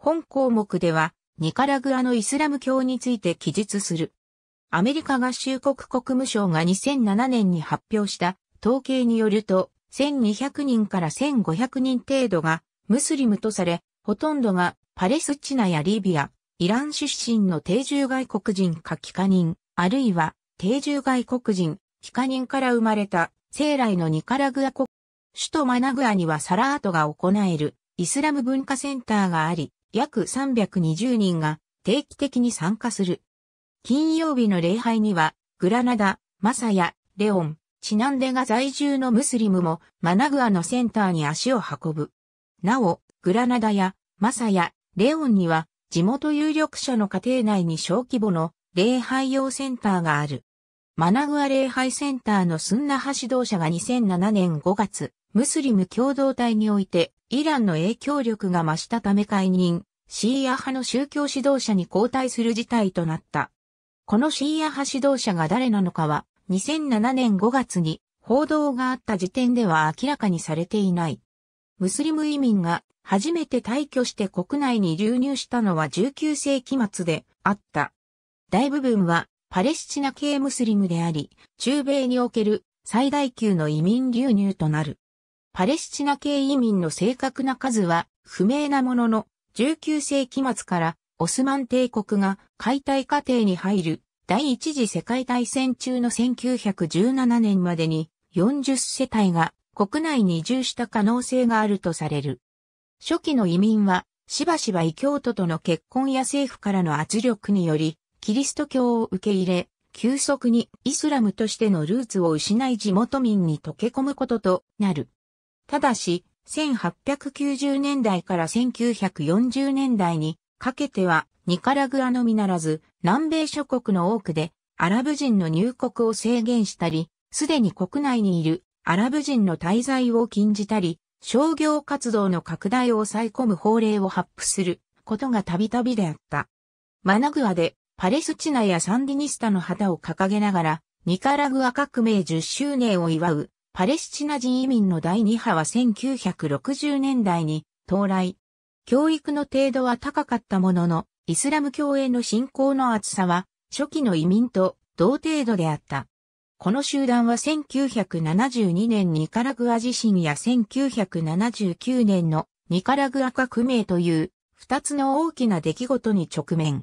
本項目では、ニカラグアのイスラム教について記述する。アメリカ合衆国国務省が2007年に発表した統計によると、1200人から1500人程度がムスリムとされ、ほとんどがパレスチナやリビア、イラン出身の定住外国人か帰化人、あるいは定住外国人、帰化人から生まれた生来のニカラグア国、首都マナグアにはサラートが行えるイスラム文化センターがあり、約320人が定期的に参加する。金曜日の礼拝には、グラナダ、マサヤ、レオン、チナンデが在住のムスリムもマナグアのセンターに足を運ぶ。なお、グラナダやマサヤ、レオンには地元有力者の家庭内に小規模の礼拝用センターがある。マナグア礼拝センターのスンナ派指導者が2007年5月、ムスリム共同体においてイランの影響力が増したため解任、シーア派の宗教指導者に交代する事態となった。このシーア派指導者が誰なのかは2007年5月に報道があった時点では明らかにされていない。ムスリム移民が初めて退去して国内に流入したのは19世紀末であった。大部分はパレスチナ系ムスリムであり、中米における最大級の移民流入となる。パレスチナ系移民の正確な数は不明なものの、19世紀末からオスマン帝国が解体過程に入る第一次世界大戦中の1917年までに40世帯が国内に移住した可能性があるとされる。初期の移民はしばしば異教徒との結婚や政府からの圧力によりキリスト教を受け入れ、急速にイスラムとしてのルーツを失い地元民に溶け込むこととなる。ただし、1890年代から1940年代にかけては、ニカラグアのみならず、南米諸国の多くで、アラブ人の入国を制限したり、すでに国内にいるアラブ人の滞在を禁じたり、商業活動の拡大を抑え込む法令を発布することがたびたびであった。マナグアでパレスチナやサンディニスタの旗を掲げながら、ニカラグア革命10周年を祝うパレスチナ人移民の第2波は1960年代に到来。教育の程度は高かったものの、イスラム教への信仰の厚さは、初期の移民と同程度であった。この集団は1972年ニカラグア地震や1979年のニカラグア革命という二つの大きな出来事に直面。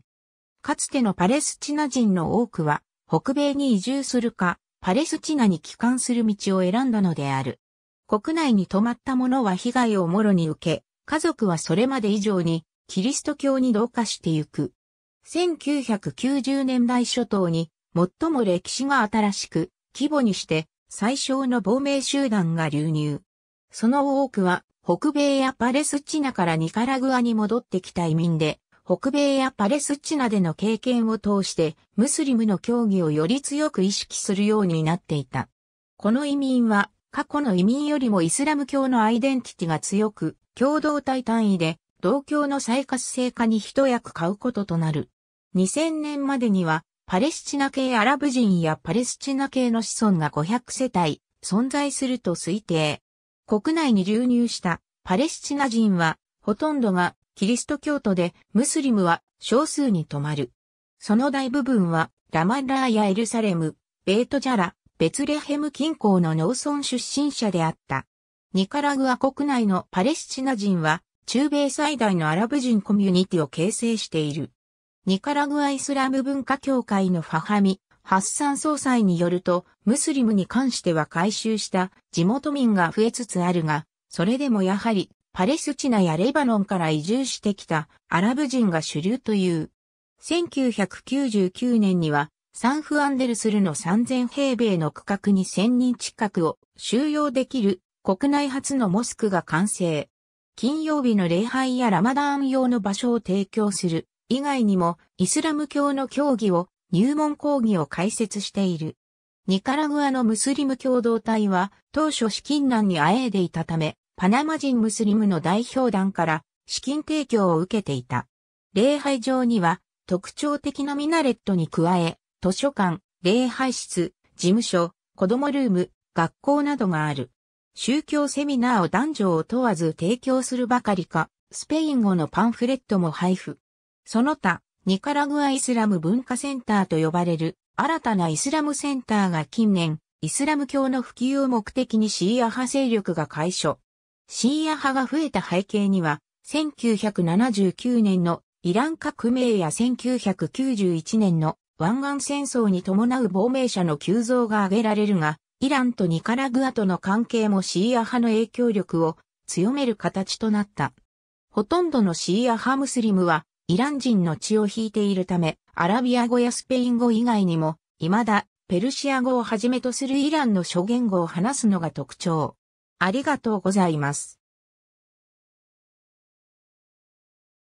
かつてのパレスチナ人の多くは北米に移住するかパレスチナに帰還する道を選んだのである。国内に泊まった者は被害をもろに受け、家族はそれまで以上にキリスト教に同化してゆく。1990年代初頭に最も歴史が新しく規模にして最小の亡命集団が流入。その多くは北米やパレスチナからニカラグアに戻ってきた移民で、北米やパレスチナでの経験を通して、ムスリムの教義をより強く意識するようになっていた。この移民は、過去の移民よりもイスラム教のアイデンティティが強く、共同体単位で、同教の再活性化に一役買うこととなる。2000年までには、パレスチナ系アラブ人やパレスチナ系の子孫が500世帯存在すると推定。国内に流入したパレスチナ人は、ほとんどがキリスト教徒で、ムスリムは少数に止まる。その大部分は、ラマッラーやエルサレム、ベートジャラ、ベツレヘム近郊の農村出身者であった。ニカラグア国内のパレスチナ人は、中米最大のアラブ人コミュニティを形成している。ニカラグアイスラム文化協会のファハミ、ハッサン総裁によると、ムスリムに関しては改収した地元民が増えつつあるが、それでもやはりパレスチナやレバノンから移住してきたアラブ人が主流という。1999年にはサンフアンデルスルの3000平米の区画に1000人近くを収容できる国内初のモスクが完成。金曜日の礼拝やラマダーン用の場所を提供する以外にもイスラム教の教義を入門講義を開設している。ニカラグアのムスリム共同体は当初資金難にあえいでいたためパナマ人ムスリムの代表団から資金提供を受けていた。礼拝場には特徴的なミナレットに加え、図書館、礼拝室、事務所、子供ルーム、学校などがある。宗教セミナーを男女を問わず提供するばかりか、スペイン語のパンフレットも配布。その他、ニカラグアイスラム文化センターと呼ばれる新たなイスラムセンターが近年、イスラム教の普及を目的にシーア派勢力が解消。シーア派が増えた背景には、1979年のイラン革命や1991年の湾岸戦争に伴う亡命者の急増が挙げられるが、イランとニカラグアとの関係もシーア派の影響力を強める形となった。ほとんどのシーア派ムスリムはイラン人の血を引いているため、アラビア語やスペイン語以外にも、未だペルシア語をはじめとするイランの諸言語を話すのが特徴。ありがとうございます。